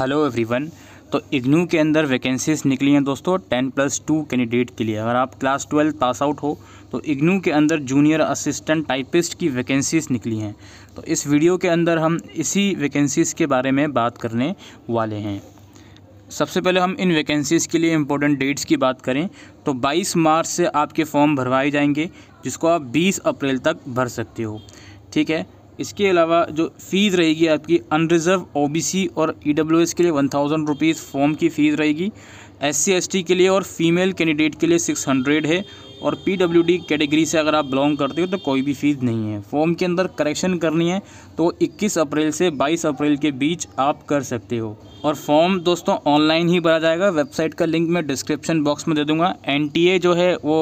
hello everyone तो इग्नू के अंदर वैकेंसीज निकली हैं दोस्तों टेन प्लस टू कैंडिडेट के लिए अगर आप क्लास ट्वेल्व पास आउट हो तो इग्नू के अंदर जूनियर असिस्टेंट टाइपिस्ट की वैकेंसीज निकली हैं तो इस वीडियो के अंदर हम इसी वैकेंसीज के बारे में बात करने वाले हैं सबसे पहले हम इन वैकेंसीज़ के लिए इम्पोर्टेंट डेट्स की बात करें तो बाईस मार्च से आपके फॉर्म भरवाए जाएंगे जिसको आप बीस अप्रैल तक भर सकते हो ठीक है इसके अलावा जो फ़ीस रहेगी आपकी अनरिज़र्व ओबीसी और ईडब्ल्यूएस e के लिए वन थाउजेंड रुपीज़ फॉर्म की फ़ीस रहेगी एससी एसटी के लिए और फीमेल कैंडिडेट के लिए सिक्स हंड्रेड है और पीडब्ल्यूडी कैटेगरी से अगर आप बिलोंग करते हो तो कोई भी फ़ीस नहीं है फॉर्म के अंदर करेक्शन करनी है तो 21 अप्रैल से 22 अप्रैल के बीच आप कर सकते हो और फॉर्म दोस्तों ऑनलाइन ही भरा जाएगा वेबसाइट का लिंक मैं डिस्क्रिप्शन बॉक्स में दे दूंगा एन जो है वो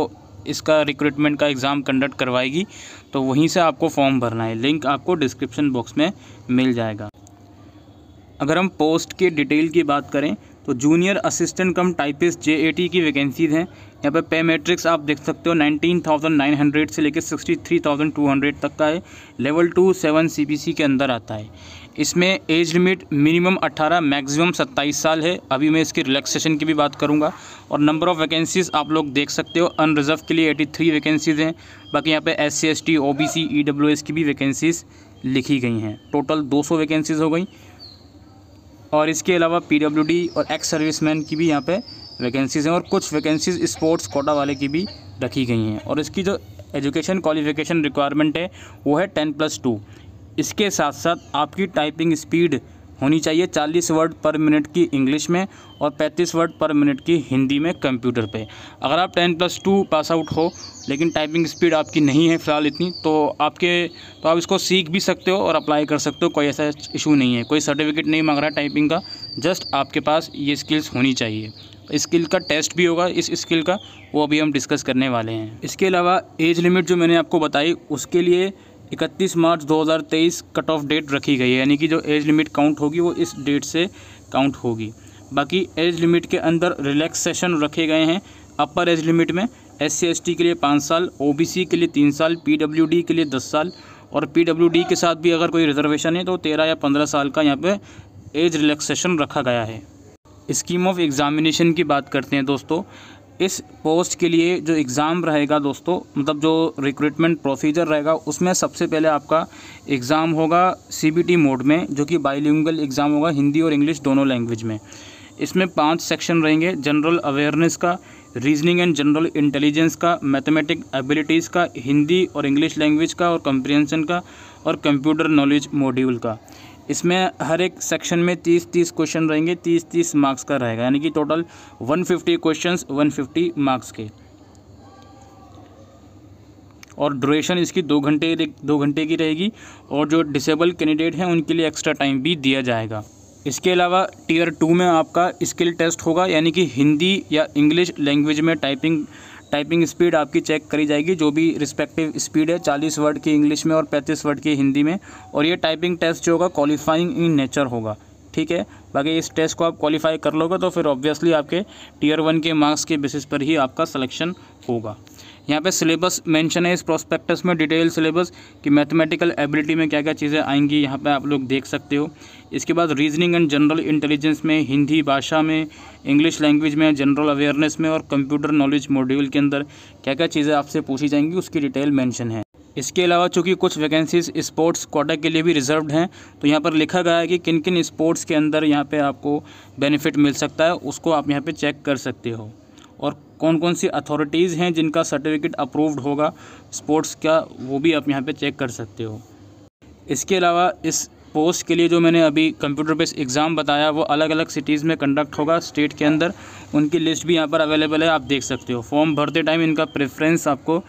इसका रिक्रूटमेंट का एग्ज़ाम कंडक्ट करवाएगी तो वहीं से आपको फॉर्म भरना है लिंक आपको डिस्क्रिप्शन बॉक्स में मिल जाएगा अगर हम पोस्ट की डिटेल की बात करें तो junior assistant cum typist J A T की वैकेंसीज हैं यहाँ पर पे मैट्रिक्स आप देख सकते हो नाइनटीन थाउजेंड नाइन हंड्रेड से लेकर sixty three thousand two hundred तक का है level two seven C B C के अंदर आता है इसमें एज लिमिट मिनिमम अट्ठारह मैक्सिमम सत्ताईस साल है अभी मैं इसकी रिलैक्सेशन की भी बात करूँगा और नंबर ऑफ़ वैकेंसीज आप लोग देख सकते हो अनरिजर्व के लिए एटी थ्री वैकेंसीज़ हैं बाकी यहाँ पे S C S T O B C E W S की भी वैकेंसीज़ लिखी गई हैं टोटल दो सौ वैकेंसीज़ हो गई और इसके अलावा पी और एक्स सर्विसमैन की भी यहाँ पे वैकेंसीज़ हैं और कुछ वैकेंसीज़ स्पोर्ट्स कोटा वाले की भी रखी गई हैं और इसकी जो एजुकेशन क्वालिफिकेशन रिक्वायरमेंट है वो है टेन प्लस टू इसके साथ साथ आपकी टाइपिंग स्पीड होनी चाहिए 40 वर्ड पर मिनट की इंग्लिश में और 35 वर्ड पर मिनट की हिंदी में कंप्यूटर पे अगर आप 10 प्लस टू पास आउट हो लेकिन टाइपिंग स्पीड आपकी नहीं है फ़िलहाल इतनी तो आपके तो आप इसको सीख भी सकते हो और अप्लाई कर सकते हो कोई ऐसा इशू नहीं है कोई सर्टिफिकेट नहीं मांग रहा टाइपिंग का जस्ट आपके पास ये स्किल्स होनी चाहिए स्किल का टेस्ट भी होगा इस स्किल का वो अभी हम डिस्कस करने वाले हैं इसके अलावा एज लिमिट जो मैंने आपको बताई उसके लिए इकतीस मार्च 2023 कट ऑफ डेट रखी गई है यानी कि जो एज लिमिट काउंट होगी वो इस डेट से काउंट होगी बाकी एज लिमिट के अंदर रिलैक्सेशन रखे गए हैं अपर एज लिमिट में एस सी के लिए पाँच साल ओ के लिए तीन साल पी के लिए दस साल और पी के साथ भी अगर कोई रिजर्वेशन है तो तेरह या पंद्रह साल का यहाँ पर एज रिलैक्सेशन रखा गया है स्कीम ऑफ एग्ज़ामिनेशन की बात करते हैं दोस्तों इस पोस्ट के लिए जो एग्ज़ाम रहेगा दोस्तों मतलब जो रिक्रूटमेंट प्रोसीजर रहेगा उसमें सबसे पहले आपका एग्ज़ाम होगा सीबीटी मोड में जो कि बाईलिंगल एग्ज़ाम होगा हिंदी और इंग्लिश दोनों लैंग्वेज में इसमें पांच सेक्शन रहेंगे जनरल अवेयरनेस का रीजनिंग एंड जनरल इंटेलिजेंस का मैथमेटिक एबिलिटीज़ का हिंदी और इंग्लिश लैंग्वेज का और कंप्रिहेंसन का और कंप्यूटर नॉलेज मॉड्यूल का इसमें हर एक सेक्शन में तीस तीस क्वेश्चन रहेंगे तीस तीस मार्क्स का रहेगा यानी कि total one fifty questions one fifty marks के और ड्यूरेशन इसकी दो घंटे दो घंटे की रहेगी और जो डिसेबल कैंडिडेट हैं उनके लिए एक्स्ट्रा टाइम भी दिया जाएगा इसके अलावा टीयर टू में आपका स्किल टेस्ट होगा यानी कि हिंदी या इंग्लिश लैंग्वेज में टाइपिंग टाइपिंग स्पीड आपकी चेक करी जाएगी जो भी रिस्पेक्टिव स्पीड है चालीस वर्ड की इंग्लिश में और पैंतीस वर्ड की हिंदी में और ये टाइपिंग टेस्ट जो होगा क्वालिफाइंग इन नेचर होगा ठीक है बाकी इस टेस्ट को आप क्वालिफाई कर लोगे तो फिर ऑब्वियसली आपके टीयर वन के मार्क्स के बेसिस पर ही आपका सलेक्शन होगा यहाँ पे सिलेबस मेंशन है इस प्रोस्पेक्टस में डिटेल सिलेबस कि मैथमेटिकल एबिलिटी में क्या क्या चीज़ें आएंगी यहाँ पे आप लोग देख सकते हो इसके बाद रीजनिंग एंड जनरल इंटेलिजेंस में हिंदी भाषा में इंग्लिश लैंग्वेज में जनरल अवेयरनेस में और कंप्यूटर नॉलेज मॉड्यूल के अंदर क्या क्या चीज़ें आपसे पूछी जाएंगी उसकी डिटेल मैंशन है इसके अलावा चूंकि कुछ वैकेंसीज स्पोर्ट्स कोटा के लिए भी रिजर्व्ड हैं तो यहाँ पर लिखा गया है कि किन किन स्पोर्ट्स के अंदर यहाँ पे आपको बेनिफिट मिल सकता है उसको आप यहाँ पे चेक कर सकते हो और कौन कौन सी अथॉरिटीज़ हैं जिनका सर्टिफिकेट अप्रूव्ड होगा स्पोर्ट्स का वो भी आप यहाँ पे चेक कर सकते हो इसके अलावा इस पोस्ट के लिए जो मैंने अभी कंप्यूटर बेस्ड एग्ज़ाम बताया वो अलग अलग सिटीज़ में कंडक्ट होगा स्टेट के अंदर उनकी लिस्ट भी यहाँ पर अवेलेबल है आप देख सकते हो फॉर्म भरते टाइम इनका प्रेफरेंस आपको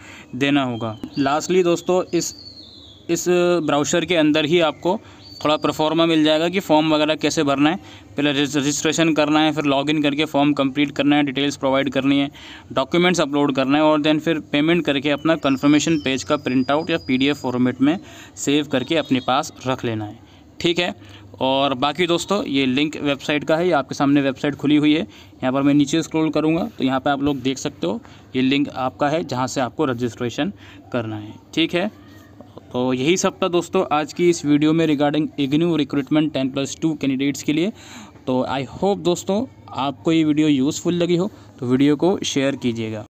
देना होगा लास्टली दोस्तों इस इस ब्राउशर के अंदर ही आपको थोड़ा परफॉर्मा मिल जाएगा कि फॉर्म वगैरह कैसे भरना है पहले रजिस्ट्रेशन करना है फिर लॉगिन करके फॉर्म कंप्लीट करना है डिटेल्स प्रोवाइड करनी है डॉक्यूमेंट्स अपलोड करना है और देन फिर पेमेंट करके अपना कन्फर्मेशन पेज का प्रिंट आउट या पी फॉर्मेट में सेव करके अपने पास रख लेना है ठीक है और बाकी दोस्तों ये लिंक वेबसाइट का है ये आपके सामने वेबसाइट खुली हुई है यहाँ पर मैं नीचे स्क्रॉल करूँगा तो यहाँ पर आप लोग देख सकते हो ये लिंक आपका है जहाँ से आपको रजिस्ट्रेशन करना है ठीक है तो यही सब था दोस्तों आज की इस वीडियो में regarding IGNOU recruitment ten plus two candidates के लिए तो आई होप दोस्तों आपको ये वीडियो यूज़फुल लगी हो तो वीडियो को शेयर कीजिएगा